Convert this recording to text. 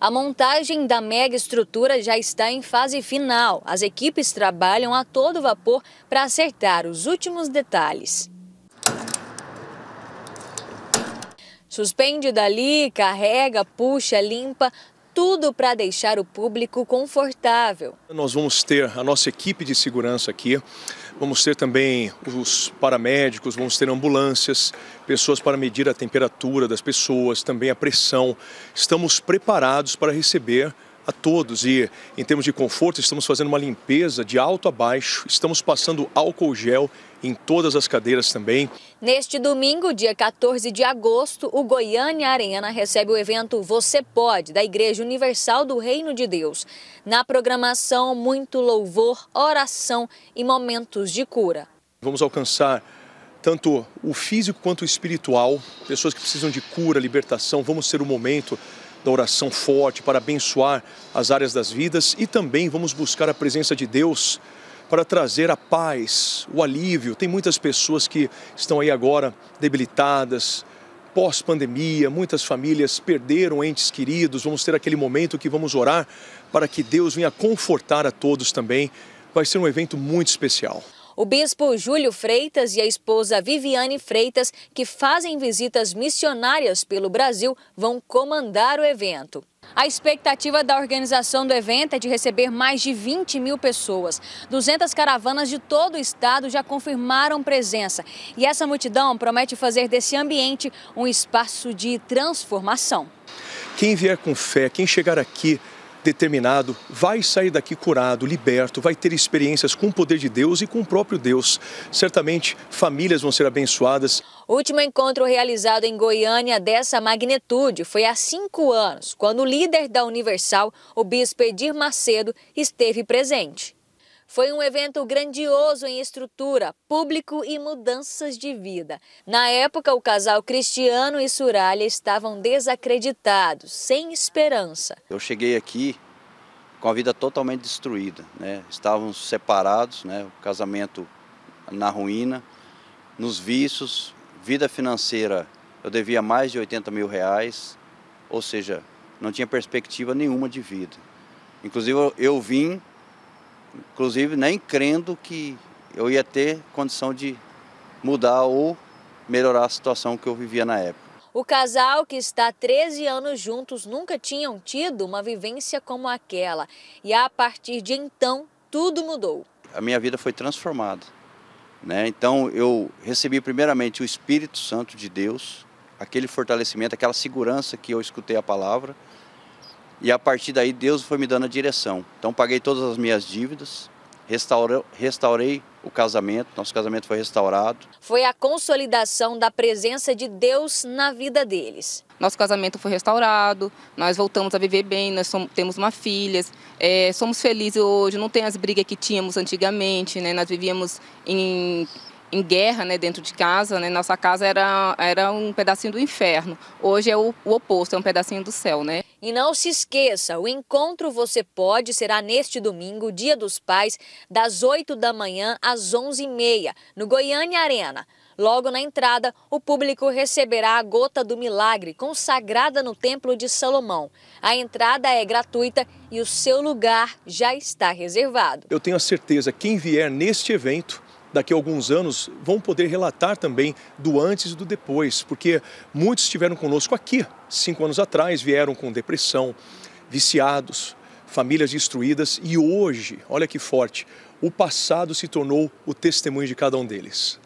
A montagem da mega estrutura já está em fase final. As equipes trabalham a todo vapor para acertar os últimos detalhes. Suspende dali, carrega, puxa, limpa, tudo para deixar o público confortável. Nós vamos ter a nossa equipe de segurança aqui. Vamos ter também os paramédicos, vamos ter ambulâncias, pessoas para medir a temperatura das pessoas, também a pressão. Estamos preparados para receber a todos. E em termos de conforto, estamos fazendo uma limpeza de alto a baixo, estamos passando álcool gel em todas as cadeiras também. Neste domingo, dia 14 de agosto, o Goiânia Arena recebe o evento Você Pode, da Igreja Universal do Reino de Deus. Na programação, muito louvor, oração e momentos de cura. Vamos alcançar tanto o físico quanto o espiritual, pessoas que precisam de cura, libertação. Vamos ser o momento da oração forte para abençoar as áreas das vidas e também vamos buscar a presença de Deus para trazer a paz, o alívio. Tem muitas pessoas que estão aí agora debilitadas, pós-pandemia, muitas famílias perderam entes queridos. Vamos ter aquele momento que vamos orar para que Deus venha confortar a todos também. Vai ser um evento muito especial. O bispo Júlio Freitas e a esposa Viviane Freitas, que fazem visitas missionárias pelo Brasil, vão comandar o evento. A expectativa da organização do evento é de receber mais de 20 mil pessoas. 200 caravanas de todo o estado já confirmaram presença. E essa multidão promete fazer desse ambiente um espaço de transformação. Quem vier com fé, quem chegar aqui determinado, vai sair daqui curado, liberto, vai ter experiências com o poder de Deus e com o próprio Deus. Certamente famílias vão ser abençoadas. O último encontro realizado em Goiânia dessa magnitude foi há cinco anos, quando o líder da Universal, o bispo Edir Macedo, esteve presente. Foi um evento grandioso em estrutura, público e mudanças de vida. Na época, o casal Cristiano e Suralha estavam desacreditados, sem esperança. Eu cheguei aqui com a vida totalmente destruída, né? Estávamos separados, né? O casamento na ruína, nos vícios, vida financeira. Eu devia mais de 80 mil reais, ou seja, não tinha perspectiva nenhuma de vida. Inclusive eu vim inclusive nem crendo que eu ia ter condição de mudar ou melhorar a situação que eu vivia na época. O casal, que está 13 anos juntos, nunca tinham tido uma vivência como aquela. E a partir de então, tudo mudou. A minha vida foi transformada. Né? Então, eu recebi primeiramente o Espírito Santo de Deus, aquele fortalecimento, aquela segurança que eu escutei a palavra, e a partir daí Deus foi me dando a direção. Então paguei todas as minhas dívidas, restaurei, restaurei o casamento, nosso casamento foi restaurado. Foi a consolidação da presença de Deus na vida deles. Nosso casamento foi restaurado, nós voltamos a viver bem, nós somos, temos uma filha, é, somos felizes hoje, não tem as brigas que tínhamos antigamente, né? Nós vivíamos em em guerra né, dentro de casa, né, nossa casa era, era um pedacinho do inferno. Hoje é o, o oposto, é um pedacinho do céu. Né? E não se esqueça, o encontro Você Pode será neste domingo, Dia dos Pais, das 8 da manhã às 11h30, no Goiânia Arena. Logo na entrada, o público receberá a gota do milagre consagrada no Templo de Salomão. A entrada é gratuita e o seu lugar já está reservado. Eu tenho a certeza, quem vier neste evento daqui a alguns anos vão poder relatar também do antes e do depois, porque muitos estiveram conosco aqui cinco anos atrás, vieram com depressão, viciados, famílias destruídas e hoje, olha que forte, o passado se tornou o testemunho de cada um deles.